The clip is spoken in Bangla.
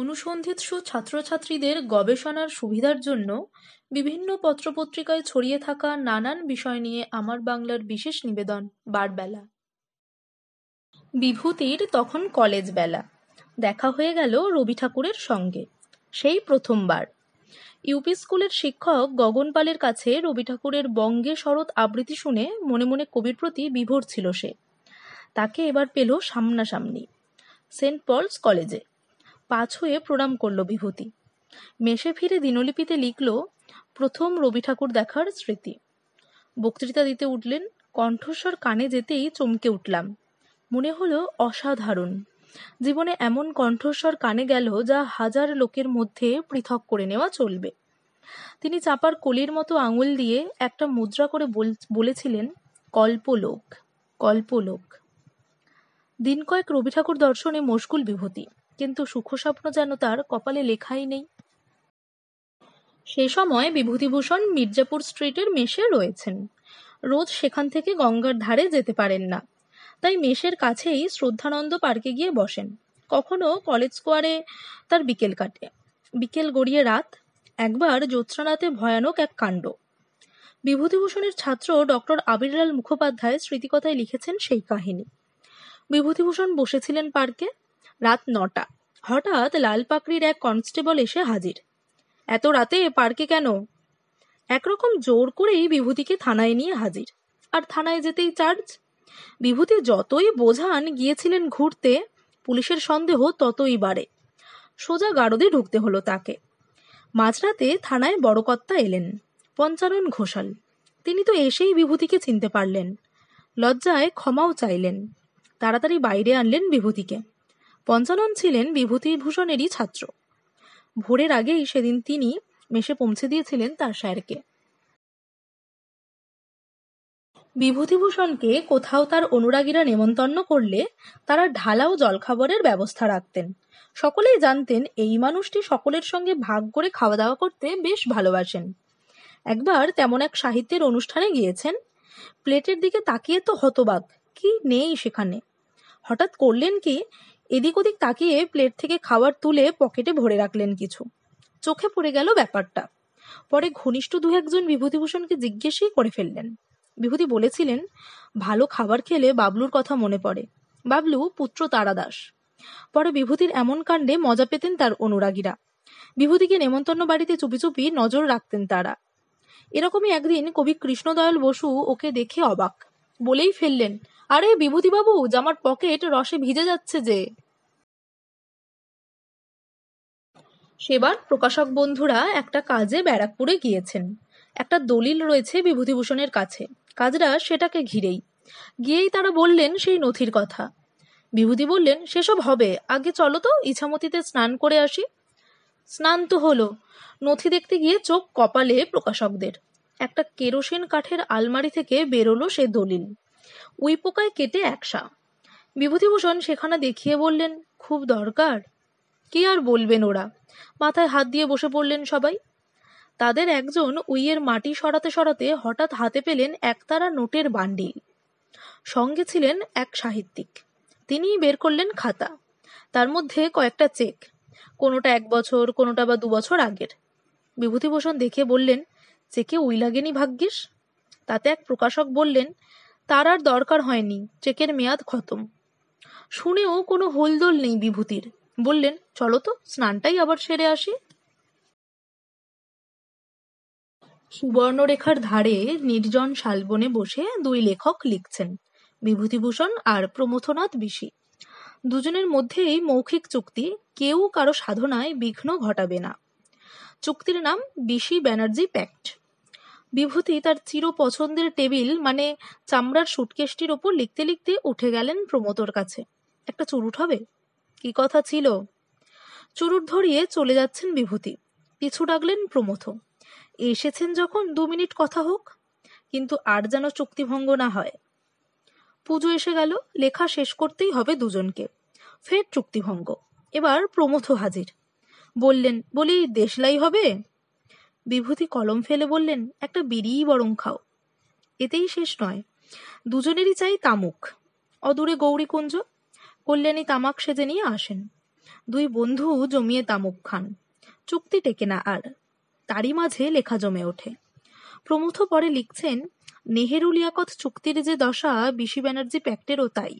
অনুসন্ধিৎসু ছাত্রছাত্রীদের গবেষণার সুবিধার জন্য বিভিন্ন পত্রপত্রিকায় ছড়িয়ে থাকা নানান বিষয় নিয়ে আমার বাংলার বিশেষ নিবেদন বারবেলা বিভূতির তখন কলেজ বেলা দেখা হয়ে গেল রবি ঠাকুরের সঙ্গে সেই প্রথমবার ইউপি স্কুলের শিক্ষক গগন পালের কাছে রবি ঠাকুরের বঙ্গে শরৎ আবৃত্তি শুনে মনে মনে কবির প্রতি বিভোর ছিল সে তাকে এবার পেল সামনাসামনি সেন্ট পলস কলেজে পা ছুঁয়ে প্রণাম করল বিভূতি মেশে ফিরে দিনলিপিতে লিখল প্রথম রবি ঠাকুর দেখার স্মৃতি বক্তৃতা দিতে উঠলেন কণ্ঠস্বর কানে যেতেই চমকে উঠলাম মনে হলো অসাধারণ জীবনে এমন কণ্ঠস্বর কানে গেল যা হাজার লোকের মধ্যে পৃথক করে নেওয়া চলবে তিনি চাপার কলির মতো আঙুল দিয়ে একটা মুদ্রা করে বলেছিলেন কল্পলোক কল্পলোক দিন কয়েক রবি ঠাকুর দর্শনে মশকুল বিভূতি কিন্তু সুখস্বপ্ন যেন তার কপালে লেখাই নেই সে সময় বিভূতিভূষণ মির্জাপুর স্ট্রিটের মেশে রয়েছেন রোজ সেখান থেকে গঙ্গার ধারে যেতে পারেন না তাই মেশের কাছেই শ্রদ্ধানন্দ পার্কে গিয়ে বসেন কখনো কলেজ স্কোয়ারে তার বিকেল কাটে বিকেল গড়িয়ে রাত একবার জ্যোৎস্নাতে ভয়ানক এক কাণ্ড বিভূতিভূষণের ছাত্র ডক্টর আবিরলাল মুখোপাধ্যায় স্মৃতিকথায় লিখেছেন সেই কাহিনী বিভূতিভূষণ বসেছিলেন পার্কে রাত নটা হঠাৎ লাল পাকড়ির এক কনস্টেবল এসে হাজির এত রাতে পার্কে কেন একরকম জোর করেই বিভূতিকে থানায় নিয়ে হাজির আর থানায় যেতেই চার্জ বিভূতি যতই বোঝান গিয়েছিলেন ঘুরতে পুলিশের সন্দেহ ততই বাড়ে সোজা গারদে ঢুকতে হলো তাকে মাঝরাতে থানায় বড়কর্তা এলেন পঞ্চানন ঘোষাল তিনি তো এসেই বিভূতিকে চিনতে পারলেন লজ্জায় ক্ষমাও চাইলেন তাড়াতাড়ি বাইরে আনলেন বিভূতিকে পঞ্চানন ছিলেন বিভূতিভূষণেরই ছাত্র ভোরের আগেই সেদিন তিনি মেশে পৌঁছে দিয়েছিলেন তার স্যারকে বিভূতিভূষণকে কোথাও তার অনুরাগীরা নেমন্তন্ন করলে তারা ঢালাও জলখাবারের ব্যবস্থা রাখতেন সকলেই জানতেন এই মানুষটি সকলের সঙ্গে ভাগ করে খাওয়া দাওয়া করতে বেশ ভালোবাসেন একবার তেমন এক সাহিত্যের অনুষ্ঠানে গিয়েছেন প্লেটের দিকে তাকিয়ে তো হতবাক কি নেই সেখানে হঠাৎ করলেন কি এদিক ওদিক তাকিয়ে প্লেট থেকে খাবার তুলে পকেটে ভরে রাখলেন কিছু চোখে পড়ে গেল ব্যাপারটা পরে ঘনিষ্ঠ দু একজন বিভূতিভূষণকে জিজ্ঞেসই করে ফেললেন বিভূতি বলেছিলেন ভালো খাবার খেলে বাবলুর কথা মনে পড়ে বাবলু পুত্র তারা দাস পরে বিভূতির এমন কাণ্ডে মজা পেতেন তার অনুরাগীরা বিভূতিকে নেমন্তন্ন বাড়িতে চুপি চুপি নজর রাখতেন তারা এরকমই একদিন কবি কৃষ্ণদয়াল বসু ওকে দেখে অবাক বলেই ফেললেন আরে বিভূতিবাবু, জামার পকেট রসে ভিজে যাচ্ছে যে। সেবার প্রকাশক বন্ধুরা একটা কাজে ব্যারাকপুরে গিয়েছেন। একটা দলিল রয়েছে বিভূতিভূষণের কাছে, কাজরা সেটাকে ঘিরেই। গিয়েই তারা বললেন সেই নথির কথা। বিভূতি বললেন, সেসব হবে, আগে চলো তো ইছামতিতে স্নান করে আসি। স্নান তো হলো, নথি দেখতে গিয়ে চোখ কপালে প্রকাশকদের। একটা কেরোসিন কাঠের আলমারি থেকে বেরোলো সে দলিল। ওই পোকায় কেটে একসা বিভূতিভূষণ সেখানে দেখিয়ে বললেন খুব দরকার কে আর বলবেন ওরা মাথায় হাত দিয়ে বসে পড়লেন সবাই তাদের একজন উইয়ের মাটি সরাতে সরাতে হঠাৎ হাতে পেলেন একতারা নোটের বান্ডিল সঙ্গে ছিলেন এক সাহিত্যিক তিনিই বের করলেন খাতা তার মধ্যে কয়েকটা চেক কোনোটা এক বছর কোনোটা বা দু বছর আগের বিভূতিভূষণ দেখে বললেন চেকে উই লাগেনি ভাগ্যিস তাতে এক প্রকাশক বললেন তার আর দরকার হয়নি চেকের মেয়াদ খতম শুনেও কোনো হোলদোল নেই বিভূতির বললেন চলো তো স্নানটাই আবার সেরে আসি সুবর্ণরেখার ধারে নির্জন শালবনে বসে দুই লেখক লিখছেন বিভূতিভূষণ আর প্রমথনাথ বিশি দুজনের মধ্যেই মৌখিক চুক্তি কেউ কারো সাধনায় বিঘ্ন ঘটাবে না চুক্তির নাম বিশি ব্যানার্জি প্যাক্ট বিভূতি তার চিরপছন্দের টেবিল মানে চামড়ার সুটকেসটির ওপর লিখতে লিখতে উঠে গেলেন প্রমোদর কাছে একটা চুরুট হবে কি কথা ছিল চুরুট ধরিয়ে চলে যাচ্ছেন বিভূতি পিছু ডাকলেন প্রমোদ এসেছেন যখন দু মিনিট কথা হোক কিন্তু আর যেন চুক্তিভঙ্গ না হয় পুজো এসে গেল লেখা শেষ করতেই হবে দুজনকে ফের চুক্তিভঙ্গ এবার প্রমথ হাজির বললেন বলি দেশলাই হবে বিভূতি কলম ফেলে বললেন একটা বিড়িই বরং খাও এতেই শেষ নয় দুজনেরই চাই তামুক অদূরে গৌরীকুঞ্জ কল্যাণী তামাক সেজে নিয়ে আসেন দুই বন্ধু জমিয়ে তামুক খান চুক্তি টেকে না আর তারই মাঝে লেখা জমে ওঠে প্রমুথ পরে লিখছেন নেহেরু লিয়াকত চুক্তির যে দশা বিশি ব্যানার্জি প্যাক্টেরও তাই